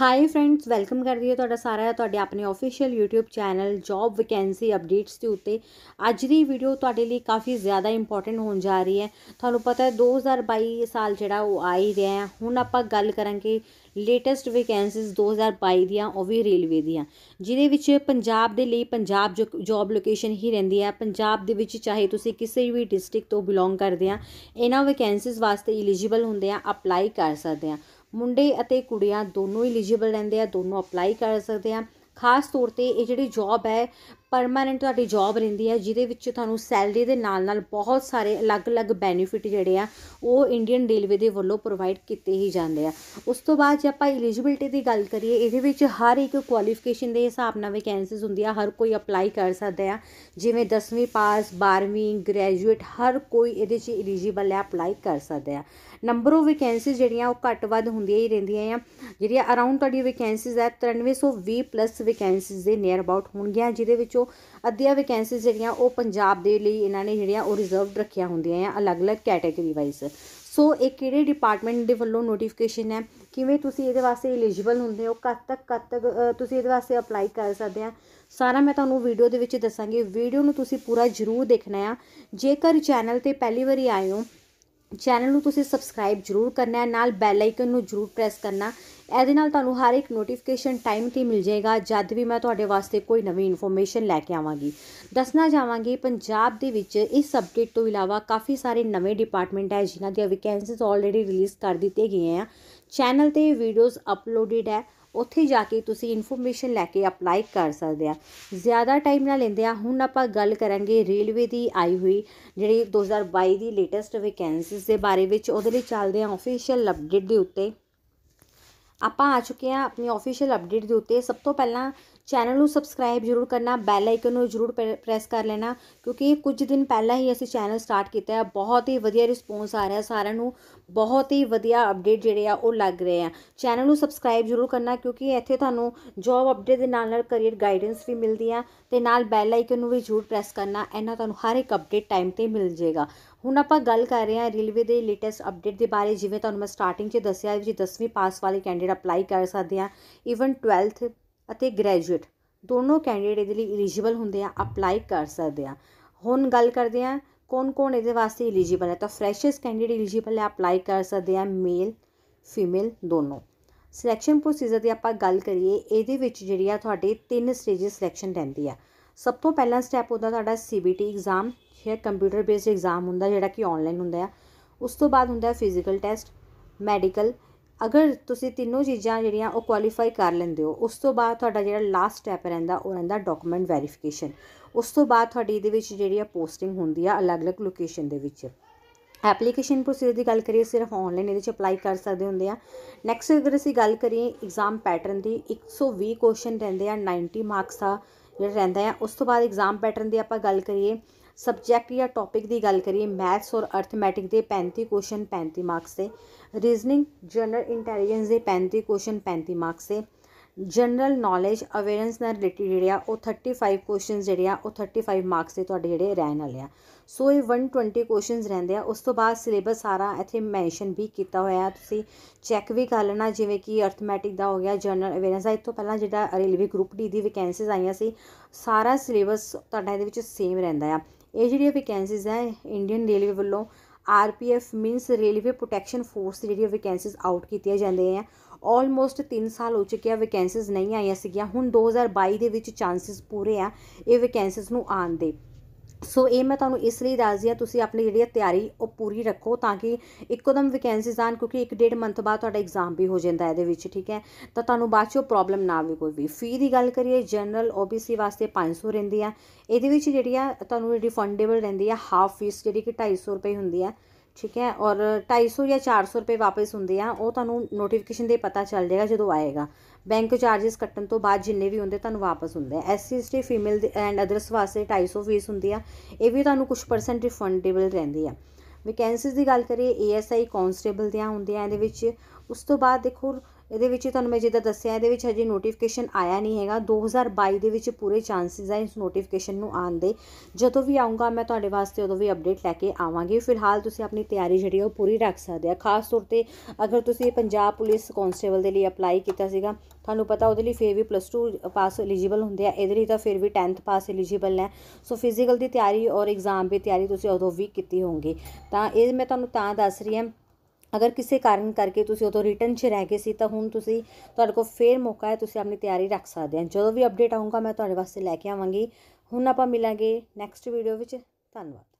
high friends welcome ਕਰਦੀ ਹਾਂ ਤੁਹਾਡਾ ਸਾਰਾ ਤੁਹਾਡੇ ਆਪਣੇ official YouTube channel job vacancy updates ਦੇ ਉੱਤੇ ਅੱਜ ਦੀ ਵੀਡੀਓ ਤੁਹਾਡੇ ਲਈ ਕਾਫੀ ਜ਼ਿਆਦਾ ਇੰਪੋਰਟੈਂਟ ਹੋਣ ਜਾ ਰਹੀ ਹੈ ਤੁਹਾਨੂੰ ਪਤਾ ਹੈ 2022 ਸਾਲ ਜਿਹੜਾ ਉਹ ਆ ਹੀ ਰਿਹਾ ਹੈ ਹੁਣ ਆਪਾਂ ਗੱਲ ਕਰਾਂਗੇ ਲੇਟੈਸਟ ਵੈਕੈਂਸੀਜ਼ 2022 ਦੀਆਂ ਉਹ ਵੀ ਰੇਲਵੇ ਦੀਆਂ ਜਿਹਦੇ ਵਿੱਚ ਪੰਜਾਬ ਦੇ ਲਈ ਪੰਜਾਬ ਜੌਬ ਲੋਕੇਸ਼ਨ ਹੀ ਰਹਿੰਦੀ ਹੈ ਪੰਜਾਬ ਦੇ ਵਿੱਚ ਚਾਹੇ ਤੁਸੀਂ ਕਿਸੇ ਵੀ ਡਿਸਟ੍ਰਿਕਟ ਤੋਂ ਬਿਲੋਂਗ ਕਰਦੇ ਆ ਇਹਨਾਂ ਵੈਕੈਂਸੀਜ਼ ਵਾਸਤੇ ਐਲੀਜੀਬਲ ਹੁੰਦੇ ਆ ਅਪਲਾਈ ਕਰ ਸਕਦੇ ਆ ਮੁੰਡੇ ਅਤੇ ਕੁੜੀਆਂ ਦੋਨੋਂ ਐਲੀਜੀਬਲ ਰਹਿੰਦੇ ਆ ਦੋਨੋਂ ਅਪਲਾਈ ਕਰ ਸਕਦੇ ਆ ਖਾਸ ਤੌਰ ਤੇ ਇਹ ਜਿਹੜੀ ਜੌਬ ਹੈ ਪਰਮਾਨੈਂਟ ਤੁਹਾਡੀ ਜੌਬ ਰਹਿੰਦੀ ਹੈ ਜਿਹਦੇ ਵਿੱਚ ਤੁਹਾਨੂੰ ਸੈਲਰੀ ਦੇ ਨਾਲ ਨਾਲ ਬਹੁਤ ਸਾਰੇ ਅਲੱਗ-ਅਲੱਗ ਬੈਨੀਫਿਟ ਜਿਹੜੇ ਆ ਉਹ ਇੰਡੀਅਨ ਰੇਲਵੇ ਦੇ ਵੱਲੋਂ ਪ੍ਰੋਵਾਈਡ ਕੀਤੇ ਹੀ ਜਾਂਦੇ ਆ ਉਸ ਤੋਂ ਬਾਅਦ ਜੇ ਆਪਾਂ ਐਲੀਜੀਬਿਲਟੀ ਦੀ ਗੱਲ ਕਰੀਏ ਇਹਦੇ ਵਿੱਚ ਹਰ ਇੱਕ ਕੁਆਲੀਫਿਕੇਸ਼ਨ ਦੇ ਹਿਸਾਬ ਨਾਲ ਵੈਕੈਂਸੀਜ਼ ਹੁੰਦੀਆਂ ਹਰ ਕੋਈ ਅਪਲਾਈ ਕਰ ਸਕਦਾ ਆ ਜਿਵੇਂ 10ਵੀਂ ਪਾਸ 12ਵੀਂ ਗ੍ਰੈਜੂਏਟ ਹਰ ਕੋਈ ਇਹਦੇ 'ਚ ਐਲੀਜੀਬਲ ਹੈ ਅਪਲਾਈ ਕਰ ਸਕਦਾ ਆ ਨੰਬਰ ਆਫ ਵੈਕੈਂਸੀਜ਼ ਜਿਹੜੀਆਂ ਉਹ ਘੱਟ ਵੱਧ ਹੁੰਦੀਆਂ ਹੀ ਰਹਿੰਦੀਆਂ ਆ ਜਿਹੜੀਆਂ ਅਰਾਊਂਡ ਤੁਹਾਡੀ ਵੈਕੈਂਸੀਜ਼ ਹੈ 9320 ਪਲੱਸ ਵੈਕੈਂਸੀਜ਼ ਦੇ ਨੀਅਰ ਅਬਾਊਟ ਹੋਣਗੀਆਂ ਜਿਹਦੇ ਵਿੱਚ ਵਿੱਚੋਂ ਅੱਧੀਆਂ ਵੈਕੈਂਸੀਜ਼ ਜਿਹੜੀਆਂ ਉਹ ਪੰਜਾਬ ਦੇ ਲਈ ਇਹਨਾਂ ਨੇ ਜਿਹੜੀਆਂ ਉਹ ਰਿਜ਼ਰਵਡ ਰੱਖੀਆਂ ਹੁੰਦੀਆਂ ਆ ਅਲੱਗ-ਅਲੱਗ ਕੈਟਾਗਰੀ ਵਾਈਜ਼ ਸੋ ਇਹ ਕਿਹੜੇ ਡਿਪਾਰਟਮੈਂਟ ਦੇ ਵੱਲੋਂ ਨੋਟੀਫਿਕੇਸ਼ਨ ਹੈ ਕਿਵੇਂ ਤੁਸੀਂ ਇਹਦੇ ਵਾਸਤੇ ਐਲੀਜੀਬਲ ਹੁੰਦੇ ਹੋ ਕਦ ਤੱਕ ਕਦ ਤੱਕ ਤੁਸੀਂ ਇਹਦੇ ਵਾਸਤੇ ਅਪਲਾਈ ਕਰ ਸਕਦੇ ਆ ਸਾਰਾ ਮੈਂ ਤੁਹਾਨੂੰ ਵੀਡੀਓ ਦੇ ਵਿੱਚ ਦੱਸਾਂਗੀ ਵੀਡੀਓ ਨੂੰ ਤੁਸੀਂ ਪੂਰਾ ਜ਼ਰੂਰ ਦੇਖਣਾ ਆ ਜੇਕਰ ਚੈਨਲ ਤੇ ਪਹਿਲੀ ਵਾਰੀ ਆਏ ਹੋ ਚੈਨਲ ਨੂੰ ਤੁਸੀਂ ਸਬਸਕ੍ਰਾਈਬ ਜਰੂਰ ਕਰਨਾ ਹੈ ਨਾਲ ਬੈਲ ਆਈਕਨ ਨੂੰ ਜਰੂਰ ਪ੍ਰੈਸ ਕਰਨਾ ਇਹਦੇ ਨਾਲ ਤੁਹਾਨੂੰ ਹਰ ਇੱਕ ਨੋਟੀਫਿਕੇਸ਼ਨ ਟਾਈਮ ਤੇ ਮਿਲ ਜਾਏਗਾ ਜਦ ਵੀ ਮੈਂ ਤੁਹਾਡੇ ਵਾਸਤੇ ਕੋਈ ਨਵੀਂ ਇਨਫੋਰਮੇਸ਼ਨ ਲੈ ਕੇ ਆਵਾਂਗੀ ਦੱਸਣਾ ਚਾਹਾਂਗੀ ਪੰਜਾਬ ਦੇ ਵਿੱਚ ਇਸ ਸਬਜੈਕਟ ਤੋਂ ਇਲਾਵਾ ਕਾਫੀ ਸਾਰੇ ਨਵੇਂ ਡਿਪਾਰਟਮੈਂਟ ਹੈ ਜਿਨ੍ਹਾਂ ਦੀਆਂ ਵੈਕੈਂਸੀਜ਼ ਆਲਰੇਡੀ ਰਿਲੀਜ਼ ਕਰ ਦਿੱਤੀਆਂ ਗਈਆਂ ਆ ਚੈਨਲ ਤੇ ਵੀਡੀਓਜ਼ ਅਪਲੋਡਡ ਹੈ ਉੱਥੇ ਜਾ ਕੇ ਤੁਸੀਂ ਇਨਫੋਰਮੇਸ਼ਨ ਲੈ ਕੇ ਅਪਲਾਈ ਕਰ ਸਕਦੇ ਆ ਜ਼ਿਆਦਾ ਟਾਈਮ ਨਾ ਲੈਂਦੇ ਆ ਹੁਣ ਆਪਾਂ ਗੱਲ ਕਰਾਂਗੇ ਰੇਲਵੇ ਦੀ ਆਈ ਹੋਈ ਜਿਹੜੀ 2022 ਦੀ ਲੇਟੈਸਟ ਵੈਕੈਂਸੀਜ਼ ਦੇ ਬਾਰੇ ਵਿੱਚ ਉਹਦੇ ਲਈ ਚੱਲਦੇ ਆ ਅਫੀਸ਼ੀਅਲ ਅਪਡੇਟ ਦੇ ਉੱਤੇ ਆਪਾਂ ਆ ਚੁੱਕੇ ਆ ਆਪਣੀ ਅਫੀਸ਼ੀਅਲ ਅਪਡੇਟ ਦੇ ਉੱਤੇ ਸਭ ਤੋਂ ਪਹਿਲਾਂ ਚੈਨਲ ਨੂੰ ਸਬਸਕ੍ਰਾਈਬ ਜ਼ਰੂਰ ਕਰਨਾ ਬੈਲ ਆਈਕਨ ਨੂੰ ਜ਼ਰੂਰ ਪ੍ਰੈਸ ਕਰ ਲੈਣਾ ਕਿਉਂਕਿ ਕੁਝ ਦਿਨ ਪਹਿਲਾਂ ਹੀ ਅਸੀਂ ਚੈਨਲ ਸਟਾਰਟ ਕੀਤਾ ਹੈ ਬਹੁਤ ਹੀ ਵਧੀਆ ਰਿਸਪੌਂਸ ਆ ਰਿਹਾ ਸਾਰਿਆਂ ਨੂੰ ਬਹੁਤ ਹੀ ਵਧੀਆ ਅਪਡੇਟ ਜਿਹੜੇ ਆ ਉਹ ਲੱਗ ਰਹੇ ਆ ਚੈਨਲ ਨੂੰ ਸਬਸਕ੍ਰਾਈਬ ਜ਼ਰੂਰ ਕਰਨਾ ਕਿਉਂਕਿ ਇੱਥੇ ਤੁਹਾਨੂੰ ਜੌਬ ਅਪਡੇਟ ਦੇ ਨਾਲ ਨਾਲ ਕੈਰੀਅਰ ਗਾਈਡੈਂਸ ਵੀ ਮਿਲਦੀ ਆ ਤੇ ਨਾਲ ਬੈਲ ਆਈਕਨ ਨੂੰ ਵੀ ਜ਼ਰੂਰ ਪ੍ਰੈਸ ਕਰਨਾ ਇਹਨਾਂ ਤੁਹਾਨੂੰ ਹਰ ਇੱਕ ਅਪਡੇਟ ਟਾਈਮ ਤੇ ਮਿਲ ਜਾਏਗਾ ਹੁਣ ਆਪਾਂ ਗੱਲ ਕਰ ਰਹੇ ਹਾਂ ਰੇਲਵੇ ਦੇ ਲੇਟੈਸਟ ਅਪਡੇਟ ਦੇ ਬਾਰੇ ਜਿਵੇਂ ਤੁਹਾਨੂੰ ਮੈਂ ਸਟਾਰਟਿੰਗ 'ਚ ਦੱਸਿਆ ਜੀ 10ਵੀਂ ਪਾਸ ਵਾਲੇ ਕੈਂਡੀਡੇਟ ਅਪਲਾਈ ਕਰ ਸਕਦੇ ਆ ਇਵਨ 12th ਅਤੇ ਗ੍ਰੈਜੂਏਟ ਦੋਨੋਂ ਕੈਂਡੀਡੇਟ ਇਹਦੇ ਲਈ ਐਲੀਜੀਬਲ ਹੁੰਦੇ ਆ ਅਪਲਾਈ ਕਰ ਸਕਦੇ ਆ ਹੁਣ ਗੱਲ ਕਰਦੇ ਆ ਕੌਣ-ਕੌਣ ਇਹਦੇ ਵਾਸਤੇ ਐਲੀਜੀਬਲ ਹੈ ਤਾਂ ਫਰੈਸ਼ਰਸ ਕੈਂਡੀਡੇਟ ਐਲੀਜੀਬਲ ਹੈ ਅਪਲਾਈ ਕਰ ਸਕਦੇ ਆ ਮੇਲ ਫੀਮੇਲ ਦੋਨੋਂ ਸਿਲੈਕਸ਼ਨ ਪ੍ਰੋਸੀਜਰ ਦੀ ਆਪਾਂ ਗੱਲ ਕਰੀਏ ਇਹਦੇ ਵਿੱਚ ਜਿਹੜੀ ਆ ਤੁਹਾਡੇ ਤਿੰਨ ਸਟੇਜਸ ਸਿਲੈਕਸ਼ਨ ਰਹਿੰਦੀ ਆ ਸਭ ਤੋਂ ਪਹਿਲਾ ਸਟੈਪ ਉਹਦਾ ਤੁਹਾਡਾ ਸੀਬੀਟੀ ਐਗਜ਼ਾਮ ਹੈ ਕੰਪਿਊਟਰ ਬੇਸਡ ਐਗਜ਼ਾਮ ਹੁੰਦਾ ਜਿਹੜਾ ਕਿ ਆਨਲਾਈਨ ਹੁੰਦਾ ਆ ਉਸ ਤੋਂ ਬਾਅਦ ਹੁੰਦਾ ਫਿਜ਼ੀਕਲ ਟੈਸਟ ਮੈਡੀਕਲ ਅਗਰ ਤੁਸੀਂ ਤਿੰਨੋਂ ਚੀਜ਼ਾਂ ਜਿਹੜੀਆਂ ਉਹ ਕੁਆਲੀਫਾਈ ਕਰ ਲੈਂਦੇ ਹੋ ਉਸ ਤੋਂ ਬਾਅਦ ਤੁਹਾਡਾ ਜਿਹੜਾ ਲਾਸਟ ਸਟੈਪ ਰਹਿੰਦਾ ਉਹ ਰਹਿੰਦਾ ਡਾਕੂਮੈਂਟ ਵੈਰੀਫਿਕੇਸ਼ਨ ਉਸ ਤੋਂ ਬਾਅਦ ਤੁਹਾਡੀ ਇਹਦੇ ਵਿੱਚ ਜਿਹੜੀ ਆ ਪੋਸਟਿੰਗ ਹੁੰਦੀ ਆ ਅਲੱਗ-ਅਲੱਗ ਲੋਕੇਸ਼ਨ ਦੇ ਵਿੱਚ ਐਪਲੀਕੇਸ਼ਨ ਪ੍ਰੋਸੀਜਰ ਦੀ ਗੱਲ ਕਰੀਏ ਸਿਰਫ ਆਨਲਾਈਨ ਇਹਦੇ ਵਿੱਚ ਅਪਲਾਈ ਕਰ ਸਕਦੇ ਹੁੰਦੇ ਆ ਨੈਕਸਟ ਅਗਰ ਅਸੀਂ ਗੱਲ ਕਰੀਏ ਐਗਜ਼ਾਮ ਪੈਟਰਨ ਦੀ 120 ਕੁਐਸਚਨ ਰਹਿੰਦੇ ਆ 90 ਮਾਰਕਸ ਦਾ जो रहा है उस तो बाद एग्जाम पैटर्न की आप गल करिए सबजैक्ट या टॉपिक की गल करिए मैथ्स और अर्थमैटिक पैंती क्वेश्चन पैंती मार्क्स से रीजनिंग जनरल इंटैलीजेंस के पैंती क्वेश्चन पैंती मार्क्स से ਜਨਰਲ ਨੌਲੇਜ ਅਵੇਅਰਨੈਸ ਨਾਲ ਰਿਲੇਟਡ ਜਿਹੜੇ ਆ ਉਹ 35 ਕੁਐਸਚਨਸ ਜਿਹੜੇ ਆ ਉਹ 35 ਮਾਰਕਸ ਦੇ ਤੁਹਾਡੇ ਜਿਹੜੇ ਰਹਿਣ ਵਾਲੇ ਆ ਸੋ ਇਹ 120 ਕੁਐਸਚਨਸ ਰਹਿੰਦੇ ਆ ਉਸ ਤੋਂ ਬਾਅਦ ਸਿਲੇਬਸ ਸਾਰਾ ਇੱਥੇ ਮੈਂਸ਼ਨ ਵੀ ਕੀਤਾ ਹੋਇਆ ਹੈ ਤੁਸੀਂ ਚੈੱਕ ਵੀ ਕਰ ਲੈਣਾ ਜਿਵੇਂ ਕਿ ਅਰਥਮੈਟਿਕ ਦਾ ਹੋ ਗਿਆ ਜਨਰਲ ਅਵੇਅਰਨੈਸ ਆ ਇਤੋਂ ਪਹਿਲਾਂ ਜਿਹੜਾ ਰੇਲਵੇ ਗਰੁੱਪ ਡੀ ਦੀ ਵੈਕੈਂਸੀਜ਼ ਆਈਆਂ ਸੀ ਸਾਰਾ ਸਿਲੇਬਸ ਤੁਹਾਡਾ ਇਹਦੇ ਵਿੱਚ ਸੇਮ ਰਹਿੰਦਾ ਆ ਇਹ ਜਿਹੜੀਆਂ ਵੈਕੈਂਸੀਜ਼ ਹੈ ਇੰਡੀਅਨ ਰੇਲਵੇ ਵੱਲੋਂ RPF means railway protection force ਜਿਹੜੀਆਂ ਵੈਕੈਂਸੀਜ਼ ਆਊਟ ਕੀਤੀਆਂ ਜਾਂਦੀਆਂ ਆ ਆਲਮੋਸਟ 3 ਸਾਲ ਹੋ ਚੁੱਕੇ ਆ ਵੈਕੈਂਸੀਜ਼ ਨਹੀਂ ਆਈਆਂ ਸੀਗੀਆਂ ਹੁਣ 2022 ਦੇ ਵਿੱਚ ਚਾਂਸਸ ਪੂਰੇ ਆ ਇਹ ਵੈਕੈਂਸੀਜ਼ ਨੂੰ ਆਣ ਦੇ ਸੋ ਇਹ ਮੈਂ ਤੁਹਾਨੂੰ ਇਸ ਲਈ ਦੱਸਦੀ ਆ ਤੁਸੀਂ ਆਪਣੀ ਜਿਹੜੀ ਤਿਆਰੀ ਉਹ ਪੂਰੀ ਰੱਖੋ ਤਾਂ ਕਿ ਇੱਕੋਦਮ ਵੈਕੈਂਸੀਜ਼ ਆਣ ਕਿਉਂਕਿ 1.5 ਮੰਥ ਬਾਅਦ ਤੁਹਾਡਾ ਐਗਜ਼ਾਮ ਵੀ ਹੋ ਜਾਂਦਾ ਇਹਦੇ ਵਿੱਚ ਠੀਕ ਹੈ ਤਾਂ ਤੁਹਾਨੂੰ ਬਾਅਦ ਚੋਂ ਪ੍ਰੋਬਲਮ ਨਾ ਆਵੇ ਕੋਈ ਵੀ ਫੀ ਦੀ ਗੱਲ ਕਰੀਏ ਜਨਰਲ OBC ਵਾਸਤੇ 500 ਰਹਿੰਦੀ ਆ ਇਹਦੇ ਵਿੱਚ ਜਿਹੜੀ ਆ ਤੁਹਾਨੂੰ ਰਿਫੰਡੇਬਲ ਰਹਿੰਦੀ ਆ ਹਾਫ ਫੀਸ ਜਿਹੜੀ ਕਿ 250 ਰੁਪਏ ਹੁੰਦੀ ਆ ਠੀਕ ਹੈ ਔਰ 250 ਜਾਂ 400 ਰੁਪਏ ਵਾਪਸ ਹੁੰਦੇ ਆ ਉਹ ਤੁਹਾਨੂੰ ਨੋਟੀਫਿਕੇਸ਼ਨ ਦੇ ਪਤਾ ਚੱਲ ਜਾਏਗਾ ਜਦੋਂ ਆਏਗਾ ਬੈਂਕ ਚਾਰजेस ਕੱਟਣ ਤੋਂ ਬਾਅਦ ਜਿੰਨੇ ਵੀ ਹੁੰਦੇ ਤੁਹਾਨੂੰ ਵਾਪਸ ਹੁੰਦੇ ਐ SC ST female and others ਵਾਸਤੇ 250 ਫੀਸ ਹੁੰਦੀ ਆ ਇਹ ਵੀ ਤੁਹਾਨੂੰ ਕੁਝ ਪਰਸੈਂਟ ਰਿਫੰਡੇਬਲ ਰਹਿੰਦੀ ਆ ਵੈਕੈਂਸੀਜ਼ ਦੀ ਗੱਲ ਕਰੀਏ ਏਐਸਆਈ ਕਨਸਟੇਬਲ ਦੀਆਂ ਹੁੰਦੀਆਂ ਇਹਦੇ ਵਿੱਚ ਉਸ ਤੋਂ ਬਾਅਦ ਦੇਖੋ ਇਹਦੇ ਵਿੱਚ ਤੁਹਾਨੂੰ ਮੈਂ ਜਿੱਦਾਂ ਦੱਸਿਆ ਇਹਦੇ ਵਿੱਚ ਹਜੇ ਨੋਟੀਫਿਕੇਸ਼ਨ ਆਇਆ ਨਹੀਂ ਹੈਗਾ 2022 ਦੇ ਵਿੱਚ ਪੂਰੇ ਚਾਂਸਸ ਆ ਇਸ ਨੋਟੀਫਿਕੇਸ਼ਨ ਨੂੰ ਆਉਣ ਦੇ ਜਦੋਂ ਵੀ ਆਉਂਗਾ ਮੈਂ ਤੁਹਾਡੇ ਵਾਸਤੇ ਉਦੋਂ ਵੀ ਅਪਡੇਟ ਲੈ ਕੇ ਆਵਾਂਗੀ ਫਿਲਹਾਲ ਤੁਸੀਂ ਆਪਣੀ ਤਿਆਰੀ ਜਿਹੜੀ ਉਹ ਪੂਰੀ ਰੱਖ ਸਕਦੇ ਆ ਖਾਸ ਤੌਰ ਤੇ ਅਗਰ ਤੁਸੀਂ ਪੰਜਾਬ ਪੁਲਿਸ ਕਨਸਟੇਬਲ ਦੇ ਲਈ ਅਪਲਾਈ ਕੀਤਾ ਸੀਗਾ ਤੁਹਾਨੂੰ ਪਤਾ ਉਹਦੇ ਲਈ ਫੇਰ ਵੀ ਪਲੱਸ 2 ਪਾਸ ਐਲੀਜੀਬਲ ਹੁੰਦੇ ਆ ਇਹਦੇ ਲਈ ਤਾਂ ਫੇਰ ਵੀ 10th ਪਾਸ ਐਲੀਜੀਬਲ ਹੈ ਸੋ ਫਿਜ਼ੀਕਲ ਦੀ ਤਿਆਰੀ ਔਰ ਐਗਜ਼ਾਮ ਦੀ ਤਿਆਰੀ ਤੁਸੀਂ ਉਦੋਂ ਵੀ ਕੀਤੀ ਹੋਊਗੀ ਤਾਂ ਇਹ ਮੈਂ ਤੁਹਾਨੂੰ ਤਾਂ ਦੱਸ ਰਹੀ ਹਾਂ ਅਗਰ ਕਿਸੇ ਕਾਰਨ ਕਰਕੇ ਤੁਸੀਂ ਉਦੋਂ ਰਿਟਰਨ 'ਚ ਰਹਿ ਗਏ ਸੀ ਤਾਂ ਹੁਣ ਤੁਸੀਂ ਤੁਹਾਡੇ ਕੋਲ ਫੇਰ ਮੌਕਾ ਹੈ ਤੁਸੀਂ ਆਪਣੀ ਤਿਆਰੀ ਰੱਖ ਸਕਦੇ ਹੋ ਜਦੋਂ ਵੀ ਅਪਡੇਟ ਆਉਂਗਾ ਮੈਂ ਤੁਹਾਡੇ ਵਾਸਤੇ ਲੈ ਕੇ ਆਵਾਂਗੀ ਹੁਣ ਆਪਾਂ ਮਿਲਾਂਗੇ ਨੈਕਸਟ ਵੀਡੀਓ ਵਿੱਚ ਧੰਨਵਾਦ